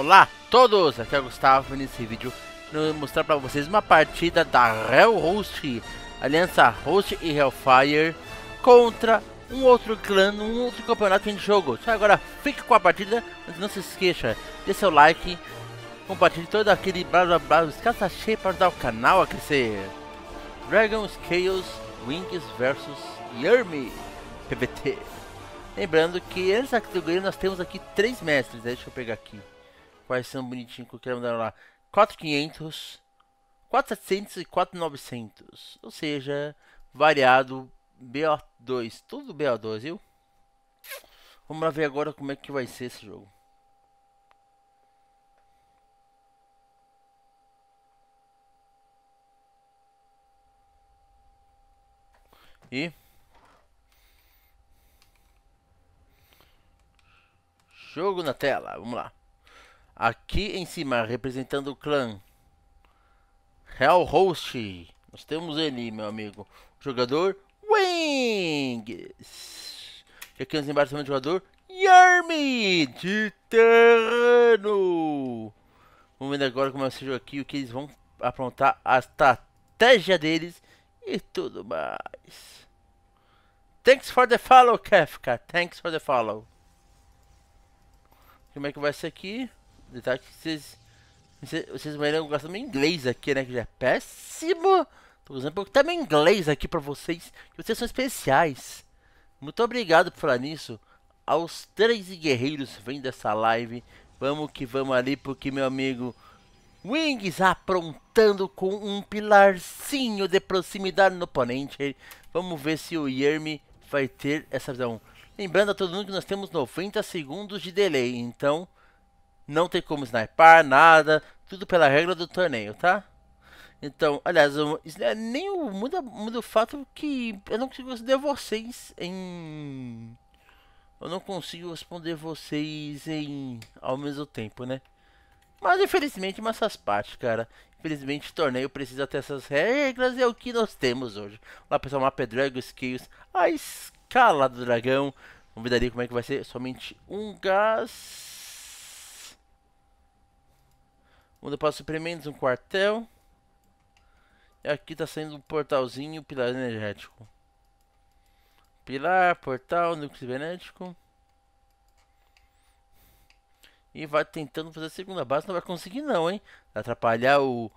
Olá todos, aqui é o Gustavo e nesse vídeo vou mostrar para vocês uma partida da Hellhost, Aliança Host e Hellfire contra um outro clã, um outro campeonato em jogo. Só agora fique com a partida, mas não se esqueça, dê seu like, compartilhe todo aquele blá blá blá, descansa cheio para ajudar o canal a crescer. Dragon Scales Wings vs Yermi PBT. Lembrando que nessa categoria nós temos aqui três mestres, né? deixa eu pegar aqui coleção bonitinha que eu quero mandar lá. 4,500, 4,700 e 4,900. Ou seja, variado BO2. Tudo BO2, viu? Vamos lá ver agora como é que vai ser esse jogo. E jogo na tela, vamos lá. Aqui em cima, representando o clã Hellhost, nós temos ele, meu amigo, o jogador Wings. E aqui nós embaixo temos o jogador Yarmy, Titano. Vamos ver agora como é esse jogo aqui, o que eles vão aprontar, a estratégia deles e tudo mais. Thanks for the follow, Kefka. Thanks for the follow. Como é que vai ser aqui? detalhes que vocês. Vocês vão gastando meu inglês aqui, né? Que já é péssimo. Tô usando porque tá meu inglês aqui pra vocês. Que vocês são especiais. Muito obrigado por falar nisso. Aos três guerreiros vendo essa live. Vamos que vamos ali, porque meu amigo. Wings aprontando com um pilarzinho de proximidade no oponente. Vamos ver se o Yermi vai ter essa visão. Lembrando a todo mundo que nós temos 90 segundos de delay, então não tem como sniper, nada. Tudo pela regra do torneio, tá? Então, aliás, eu, é nem o, muda, muda o fato que eu não consigo responder vocês em. Eu não consigo responder vocês em. ao mesmo tempo, né? Mas infelizmente, mas faz partes cara. Infelizmente, o torneio precisa ter essas regras e é o que nós temos hoje. Lá, pessoal, mapa é Dragon Skills, a escala do dragão. Não me ali como é que vai ser. Somente um gás. Um depósito de suprimentos, um quartel. E aqui tá saindo um portalzinho, pilar energético. Pilar, portal, núcleo cibernético. E vai tentando fazer a segunda base, não vai conseguir não, hein? Vai atrapalhar o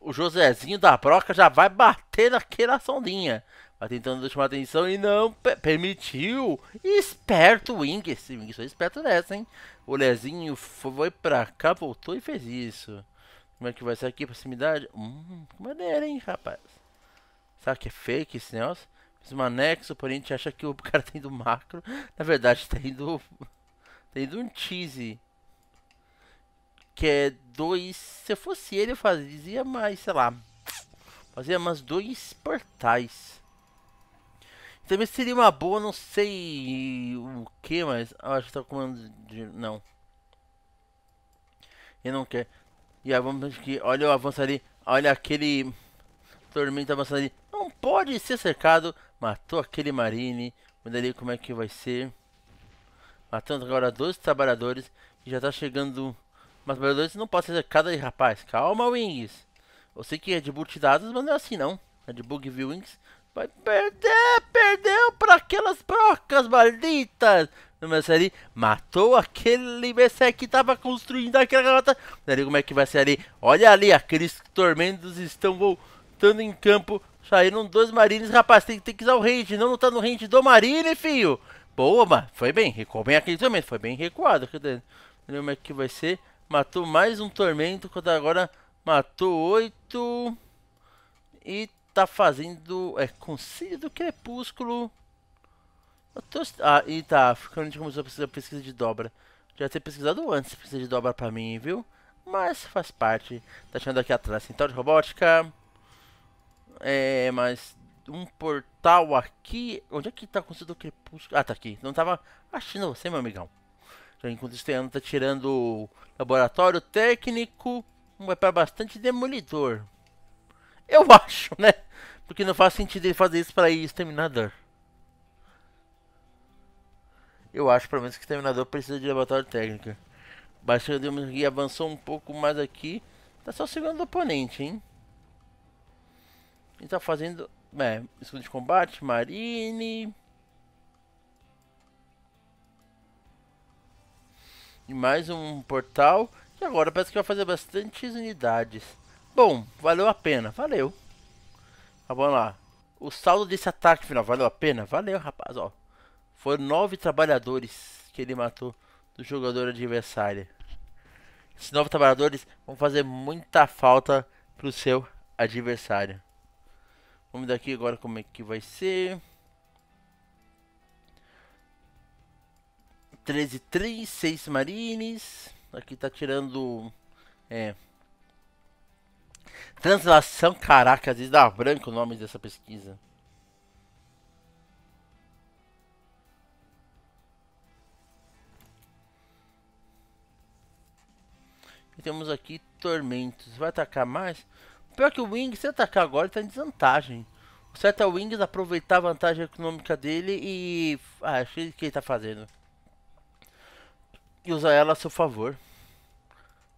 o Josézinho da Broca já vai bater naquela sondinha. Vai tentando chamar atenção e não permitiu. Esperto Wing. Esse Wing esperto nessa, hein? O Lezinho foi pra cá, voltou e fez isso. Como é que vai ser aqui, proximidade? Hum, que maneira, hein, rapaz? Será que é fake esse negócio? Fiz um anexo, porém a gente acha que o cara tem tá do macro. Na verdade, tem tá do. Tem tá um cheese que é dois. Se fosse ele, eu fazia mais, sei lá. Fazia mais dois portais. Também seria uma boa, não sei o que, mas. Ah, acho que tá comando de. Não. Ele não quer. E yeah, vamos aqui. Olha o avanço ali. Olha aquele. tormento avançando ali. Não pode ser cercado. Matou aquele Marine. Vamos ali como é que vai ser. Matando agora 12 trabalhadores. E já tá chegando. Mas meu não pode ser cada rapaz. Calma, Wings. Eu sei que é de boot dados, mas não é assim não. É de Bug Wings. Vai perder, perdeu para aquelas brocas malditas. Mas ali matou aquele Berserk que tava construindo aquela garota. Ali como é que vai ser ali? Olha ali, aqueles tormentos estão voltando em campo. Saíram dois marines, rapaz, tem, tem que usar o range, não, não tá no range do marine, filho. Boa, mas foi bem, recuou bem aquele tormento, foi bem recuado. Cadê? Como é que vai ser? Matou mais um tormento, quando agora matou oito. E tá fazendo. É, Conselho do Crepúsculo. Tô, ah, e tá, ficando de como começou a pesquisa de dobra. Já ter pesquisado antes pesquisa de dobra pra mim, viu? Mas faz parte. Tá chegando aqui atrás. Central de robótica. É, mas um portal aqui. Onde é que tá o Conselho do Crepúsculo? Ah, tá aqui. Não tava achando você, meu amigão. Então, enquanto isso, ano tá tirando laboratório técnico, vai para bastante demolidor. Eu acho, né? Porque não faz sentido ele fazer isso para ir exterminador. Eu acho, pelo menos, que exterminador precisa de laboratório técnico. Bastante demolidor avançou um pouco mais aqui. Tá só segurando o oponente, hein? Ele tá fazendo. É, escudo de combate, marine. em mais um portal. E agora parece que vai fazer bastantes unidades. Bom, valeu a pena, valeu. Tá, vamos lá. O saldo desse ataque final, valeu a pena? Valeu, rapaz, ó. Foram nove trabalhadores que ele matou do jogador adversário. Esses nove trabalhadores vão fazer muita falta pro seu adversário. Vamos daqui agora como é que vai ser. 13 marines. Aqui tá tirando. É. Translação, caraca, às vezes dá branco o nome dessa pesquisa. E temos aqui Tormentos. Vai atacar mais? Pior é que o Wing, se atacar agora, está em desvantagem. O certo é o Wings aproveitar a vantagem econômica dele e... Ah, acho que ele está fazendo e usar ela a seu favor.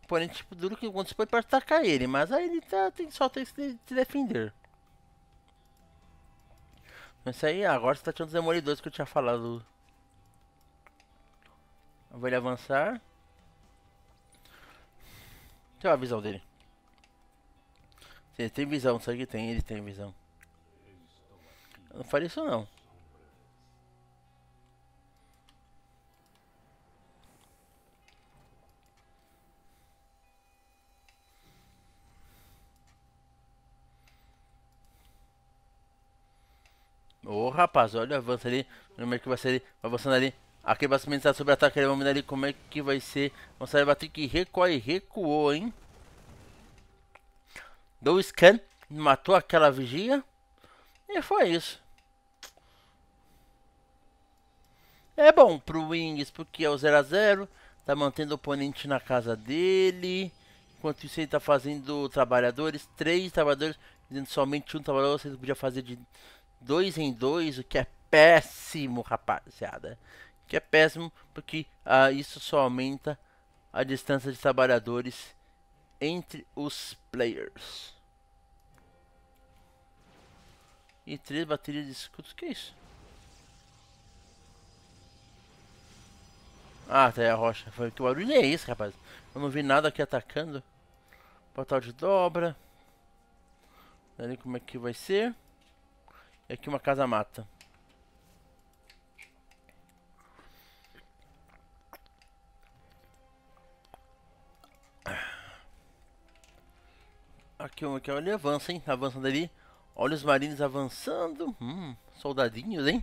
Porém, tipo, duro que quando você pode atacar ele, mas aí ele tá, tem, só tem que se defender. Mas aí agora você tá tirando os demolidores que eu tinha falado. Eu vou ele avançar. Tem a visão dele. Ele tem visão, sabe que tem, ele tem visão. Eu não faria isso não. rapaz, olha o avanço ali. Como é que vai ser ali? Vai avançando ali. Aqui vai se movimentar sobre ataque. Ele vai mudar ali. Como é que vai ser? Vamos sair bater que recolhe. Recuou, hein? Deu o scan. Matou aquela vigia. E foi isso. É bom pro Wings porque é o 0x0. Tá mantendo o oponente na casa dele. Enquanto isso ele tá fazendo trabalhadores. Três trabalhadores. Fazendo somente um trabalhador. Você podia fazer de dois em dois, o que é péssimo, rapaziada. O que é péssimo porque ah, isso só aumenta a distância de trabalhadores entre os players. E três baterias de escudos, que é isso? Ah, tá aí é a rocha. Foi, que barulho é esse, rapaz? Eu não vi nada aqui atacando. Portal de dobra. Ali como é que vai ser. É que uma casa mata. Aqui, aqui olha, ele avança, hein? Avançando ali. Olha os marines avançando. Hum, soldadinhos, hein?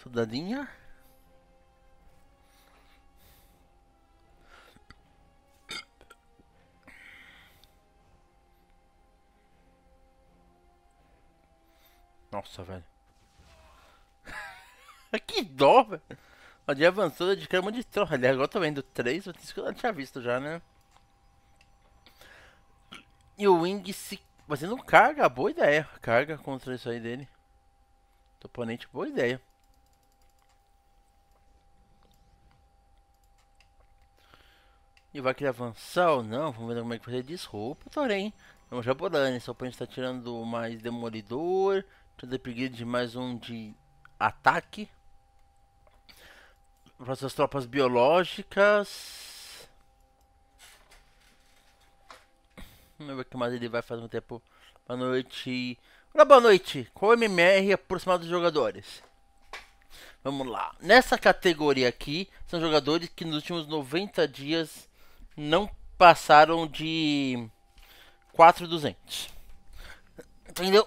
Soldadinha. Nossa, velho. que dó, velho. A dia avançou de cama de troca. Aliás, agora tô vendo 3, eu não tinha visto já, né? E o Wing se. Mas ele não carga, boa ideia. Carga contra isso aí dele. Do oponente, boa ideia. E vai querer avançar ou não? Vamos ver como é que vai ser. Desculpa, Torém. É um Jaborani. Seu oponente está tirando mais Demolidor Toda é preguiça de mais um de ataque. Para as tropas biológicas. Vamos ver o que mais ele vai fazer um tempo. Boa noite. Olá, boa noite. Qual MMR aproximado dos jogadores? Vamos lá. Nessa categoria aqui, são jogadores que nos últimos 90 dias não passaram de 4,200. Entendeu?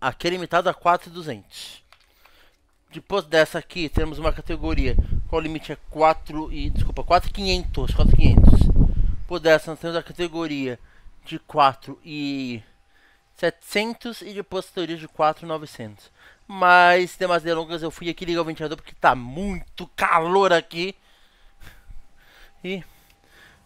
Aqui é limitado a 4,200. Depois dessa aqui, temos uma categoria qual o limite é 4 e desculpa, 4,500, 4,500. Por dessa nós temos a categoria de 4 e 700 e depois teorias de 4,900. Mas, sem mais delongas, eu fui aqui ligar o ventilador porque tá muito calor aqui. E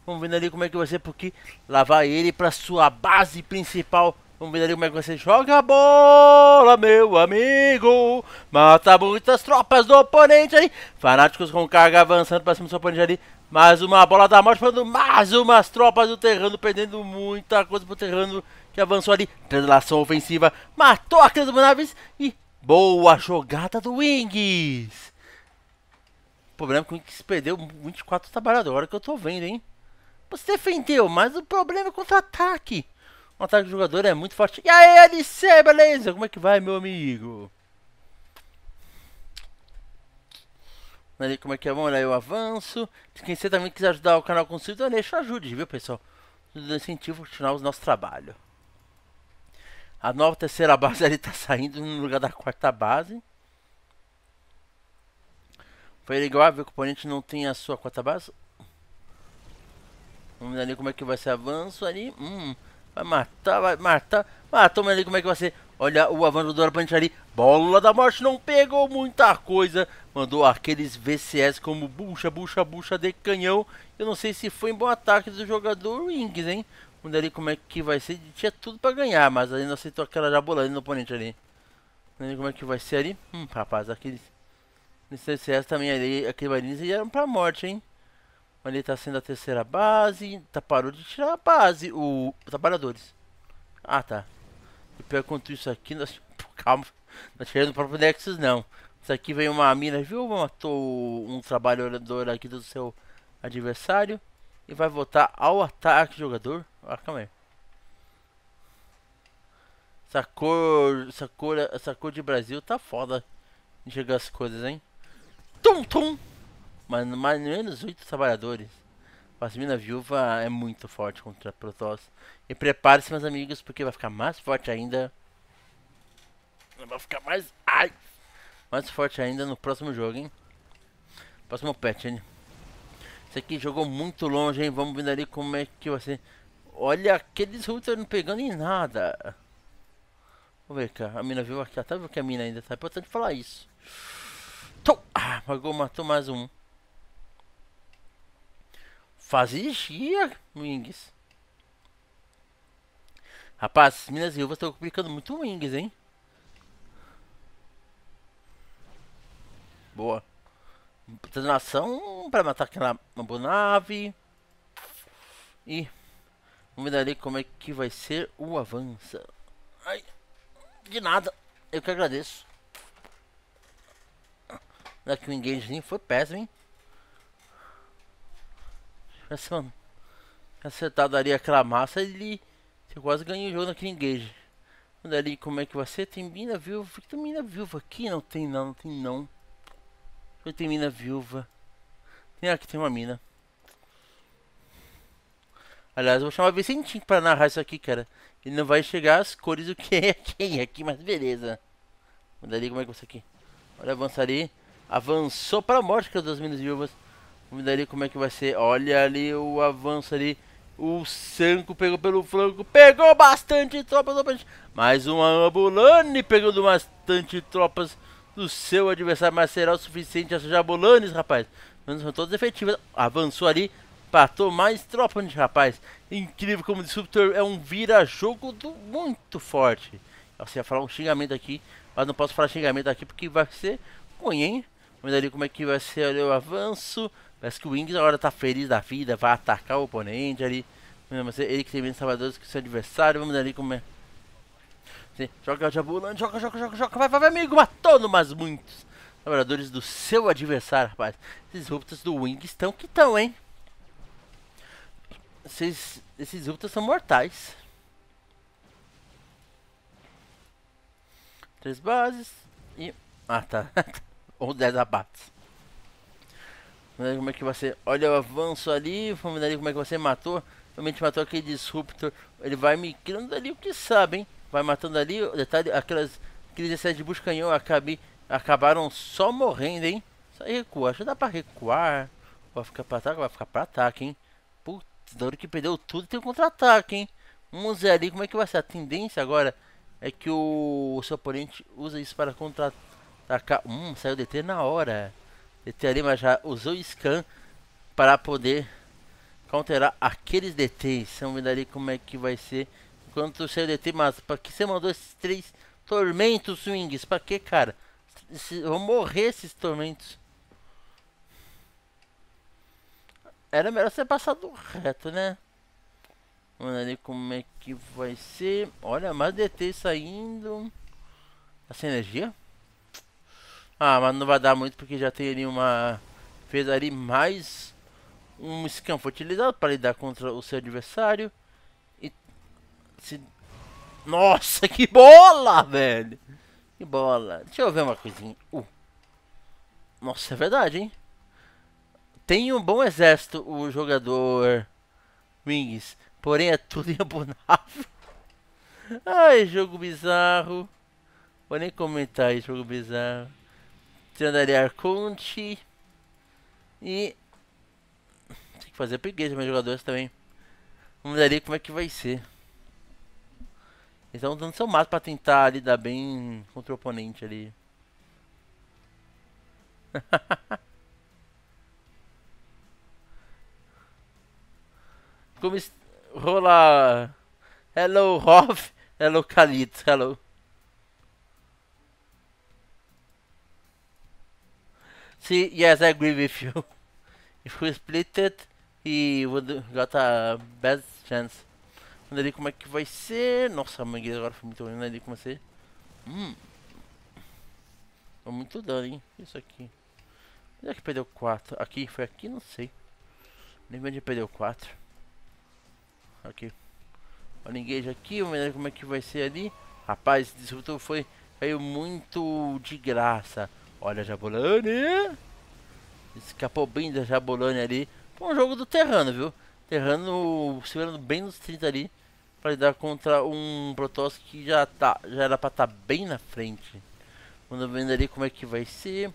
vamos vendo ali como é que vai ser, porque lavar ele para sua base principal Vamos ver ali como é que você joga a bola, meu amigo. Mata muitas tropas do oponente aí. Fanáticos com carga avançando para cima do seu oponente ali. Mais uma bola da morte, falando mais umas tropas do Terrano, perdendo muita coisa pro Terrano, que avançou ali. Translação ofensiva, matou a criança do Naves e boa jogada do Wings. O problema é que o Wings perdeu 24 trabalhadores, agora que eu tô vendo, hein. Você defendeu, mas o problema é contra-ataque. O ataque do jogador é muito forte. E aí, Alice, beleza? Como é que vai, meu amigo? ali como é que é, vamos olhar aí o avanço. Se quem você também quiser ajudar o canal com o seu donation, ajude, viu, pessoal? Tudo incentivo para continuar o nosso trabalho. A nova terceira base ali tá saindo no lugar da quarta base. Foi legal ah, ver que o oponente não tem a sua quarta base. Vamos ver ali como é que vai ser avanço ali. Hum, Vai matar, vai matar. Ah, Matou, mas ali como é que vai ser? Olha o avanço do ali. Bola da morte, não pegou muita coisa. Mandou aqueles VCS como bucha, bucha, bucha de canhão. Eu não sei se foi em bom ataque do jogador Wings, hein? Vamos ali como é que vai ser. Tinha tudo pra ganhar, mas ainda aceitou aquela jabolada no oponente ali. Vamos como é que vai ser ali. Hum, rapaz, aqueles... VCS também ali, aquele barinho, eram pra morte, hein? Mas ele tá sendo a terceira base. Tá parou de tirar a base. O. Trabalhadores. Ah tá. E pior quanto isso aqui, nós. Pô, calma. não tiramos o próprio Nexus não. Isso aqui vem uma mina, viu? Matou um trabalhador aqui do seu adversário. E vai voltar ao ataque jogador. Ah, calma aí. Essa cor. Essa cor, essa cor de Brasil tá foda. Enxergar as coisas, hein? Tum tum! mas mais menos oito trabalhadores. Vaselina Viúva é muito forte contra Protoss. E prepare-se, meus amigos, porque vai ficar mais forte ainda. Vai ficar mais... Ai! Mais forte ainda no próximo jogo, hein? Próximo patch, hein? Esse aqui jogou muito longe, hein? Vamos ver ali como é que vai ser. Olha, aqueles Hulter não pegando em nada. Vamos ver, cá. A mina viu aqui. Até tá viu que a mina ainda tá. É importante falar isso. Tom! Ah, matou mais um. Fazia wings. Rapaz, Minas e Uvas estão complicando muito wings, hein? Boa. Detonação para matar aquela nave. E vamos ver ali como é que vai ser o avanço. Ai, de nada. Eu que agradeço. Daqui é o engagezinho foi péssimo, hein? Essa acertada ali aquela massa, ele você quase ganhou o jogo naquele engage. Olha ali como é que vai ser. Tem mina viúva. Por que tem mina viúva aqui? Não tem não, não tem não. Por tem mina viúva? Tem aqui, tem uma mina. Aliás, eu vou chamar Vicentinho pra narrar isso aqui, cara. Ele não vai chegar as cores do que é aqui, aqui mas beleza. Olha ali como é que vai ser aqui. Olha, avançaria. Avançou para a morte com as duas minas viúvas. Vamos ver ali como é que vai ser. Olha ali o avanço ali. O Sanco pegou pelo flanco. Pegou bastante tropas. Mais uma Ambulane pegando bastante tropas do seu adversário. Mas será o suficiente essas Ambulanes, rapaz? Mas são todas efetivas. Avançou ali. Patou mais tropas, rapaz. Incrível como o Disruptor é um vira-jogo muito forte. Eu ia falar um xingamento aqui. Mas não posso falar xingamento aqui porque vai ser ruim, hein? Vamos ali como é que vai ser ali o avanço. Parece que o Wings agora tá feliz da vida, vai atacar o oponente ali. Mas é ele que tem menos salvadores que seu adversário. Vamos ali como é. Sim, joga jabulando, joga, joga, joga, joga. Vai, vai, amigo. Matou no mas muitos trabalhadores do seu adversário, rapaz. Esses ruptas do Wing estão que estão, hein? Esses, esses ruptas são mortais. Três bases e... Ah, tá. ou 10 abates. Vamos ver como é que você. Olha o avanço ali. Vamos ver como é que você matou. Realmente matou aquele disruptor. Ele vai me criando ali o que sabe, hein? Vai matando ali. O detalhe, aquelas. Aqueles excessos de buscanhão acabei, acabaram só morrendo, hein? Só recua. Acho que dá pra recuar. Vai ficar pra ataque, vai ficar pra ataque, hein? Putz, da hora que perdeu tudo tem um contra-ataque, hein? Um zé ali, como é que vai ser? A tendência agora é que o, o seu oponente usa isso para contra-ataque Tacar. Hum, saiu DT na hora. DT ali, mas já usou scan para poder counterar aqueles DTs. Vamos ver ali como é que vai ser. Enquanto saiu DT, mas para que você mandou esses três tormentos swings? Para que, cara? Esse, vão morrer esses tormentos. Era melhor você passar do reto, né? Vamos ver ali como é que vai ser. Olha, mais DT saindo. Essa energia. Ah, mas não vai dar muito porque já tem ali uma... Fez ali mais um scan utilizado para lidar contra o seu adversário. E... Se... Nossa, que bola, velho! Que bola. Deixa eu ver uma coisinha. Uh. Nossa, é verdade, hein? Tem um bom exército o jogador Wings. Porém, é tudo inabonável. Ai, jogo bizarro. Vou nem comentar aí, jogo bizarro. Trandari Arconte. E... Tem que fazer upgrade meus jogadores também. Vamos ver ali como é que vai ser. Eles estão dando seu máximo pra tentar ali dar bem contra o oponente ali. como rola... Hello, Hoff. Hello, Calito. Hello. See, yes, I agree with you. If we split it, he would got a best chance. Vamos ali como é que vai ser. Nossa, a mangueira agora foi muito ruim. Vamos ali como vai ser. Hum. foi muito dano, hein? Isso aqui. Onde é que perdeu 4? Aqui? Foi aqui? Não sei. Nem onde perdeu 4. Aqui. Olha engage aqui. Vamos ver como é que vai ser ali. Rapaz, esse disruptor foi... Caiu muito de graça. Olha a Jabulani. Escapou bem da Jabulani ali. Foi um jogo do Terrano, viu? Terrano segurando bem nos 30 ali. Pra lidar contra um Protoss que já, tá, já era pra estar tá bem na frente. Vamos vendo ali como é que vai ser.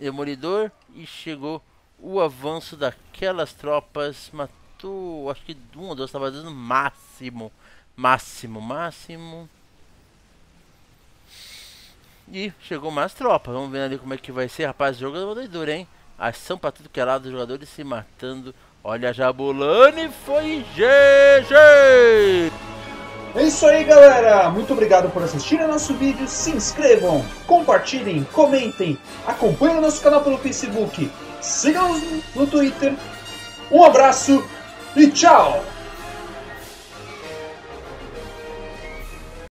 Demolidor. E chegou o avanço daquelas tropas. Matou, acho que um ou dois Tava dando máximo. Máximo, máximo. E chegou mais tropa. Vamos ver ali como é que vai ser. Rapaz, jogo da é doidura, hein? Ação pra tudo que é lado, jogadores se matando. Olha a Jabulani, foi GG! É isso aí, galera! Muito obrigado por assistirem nosso vídeo. Se inscrevam, compartilhem, comentem, acompanhem o nosso canal pelo Facebook, sigam-nos no Twitter. Um abraço e tchau!